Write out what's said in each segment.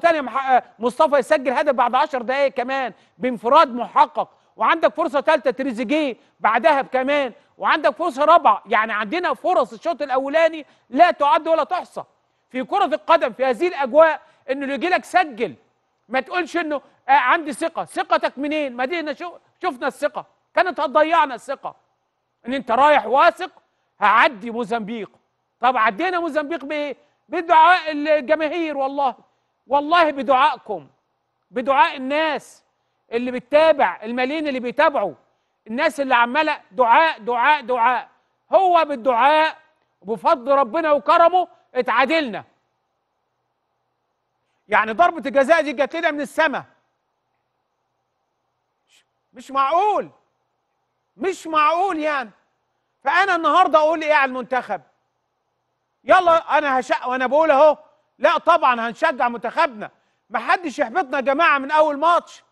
ثانيه آه، مصطفى يسجل هدف بعد 10 دقائق كمان بانفراد محقق وعندك فرصه ثالثه تريزيجيه بعدها بكمان وعندك فرصه رابعه يعني عندنا فرص الشوط الاولاني لا تعد ولا تحصى في كره القدم في هذه الاجواء انه اللي يجي لك سجل ما تقولش انه آه عندي ثقه ثقتك منين ما دينا شفنا الثقه كانت هتضيعنا الثقه ان انت رايح واثق هعدي موزمبيق طب عدينا موزمبيق بايه بدعاء الجماهير والله والله بدعائكم بدعاء الناس اللي بتتابع الملايين اللي بيتابعوا الناس اللي عماله دعاء دعاء دعاء هو بالدعاء بفضل ربنا وكرمه اتعادلنا يعني ضربة الجزاء دي جات لنا من السماء مش معقول مش معقول يعني فأنا النهاردة أقول إيه على المنتخب يلا أنا هشق وأنا بقول أهو لا طبعا هنشجع منتخبنا ما حدش يحبطنا يا جماعه من اول ماتش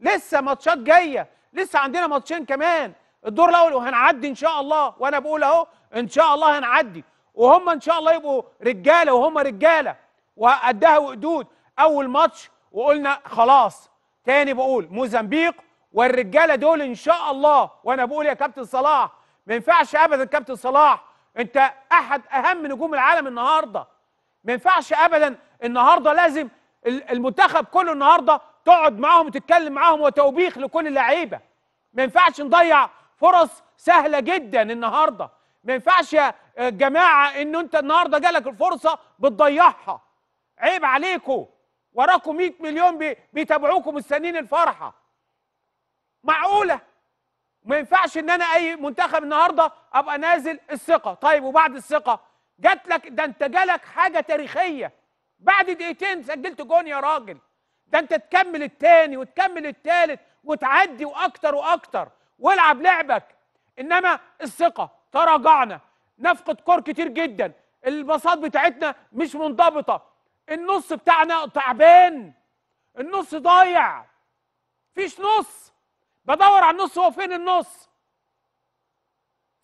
لسه ماتشات جايه لسه عندنا ماتشين كمان الدور الاول وهنعدي ان شاء الله وانا بقول اهو ان شاء الله هنعدي وهم ان شاء الله يبقوا رجاله وهم رجاله وقدها وقدود اول ماتش وقلنا خلاص تاني بقول موزمبيق والرجاله دول ان شاء الله وانا بقول يا كابتن صلاح ما ينفعش ابدا كابتن صلاح انت احد اهم نجوم العالم النهارده ما ينفعش ابدا النهارده لازم المنتخب كله النهارده تقعد معاهم وتتكلم معاهم وتوبيخ لكل اللعيبه ما ينفعش نضيع فرص سهله جدا النهارده ما ينفعش يا جماعه ان انت النهارده جالك الفرصه بتضيعها عيب عليكم وراكم 100 مليون بيتابعوكم مستنيين الفرحه معقوله ما ينفعش ان انا اي منتخب النهارده ابقى نازل الثقه طيب وبعد الثقه جات لك ده انت جالك حاجه تاريخيه بعد دقيقتين سجلت جون يا راجل ده انت تكمل التاني وتكمل التالت وتعدي واكتر واكتر والعب لعبك انما الثقه تراجعنا نفقد كور كتير جدا الباصات بتاعتنا مش منضبطه النص بتاعنا تعبان النص ضايع فيش نص بدور على النص هو فين النص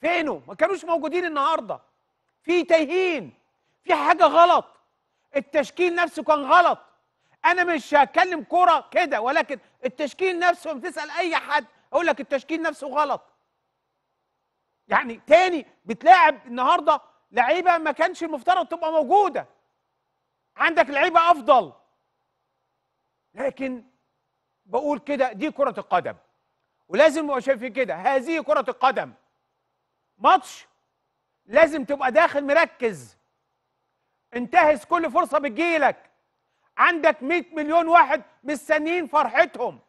فينه ما كانوش موجودين النهارده في تيهين في حاجه غلط التشكيل نفسه كان غلط انا مش هتكلم كوره كده ولكن التشكيل نفسه لما تسال اي حد اقول لك التشكيل نفسه غلط يعني تاني بتلاعب النهارده لعيبه ما كانش المفترض تبقى موجوده عندك لعيبه افضل لكن بقول كده دي كره القدم ولازم نبقى شايفين كده هذه كره القدم ماتش لازم تبقى داخل مركز انتهز كل فرصه بتجيلك عندك 100 مليون واحد مستنيين فرحتهم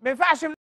ما ينفعش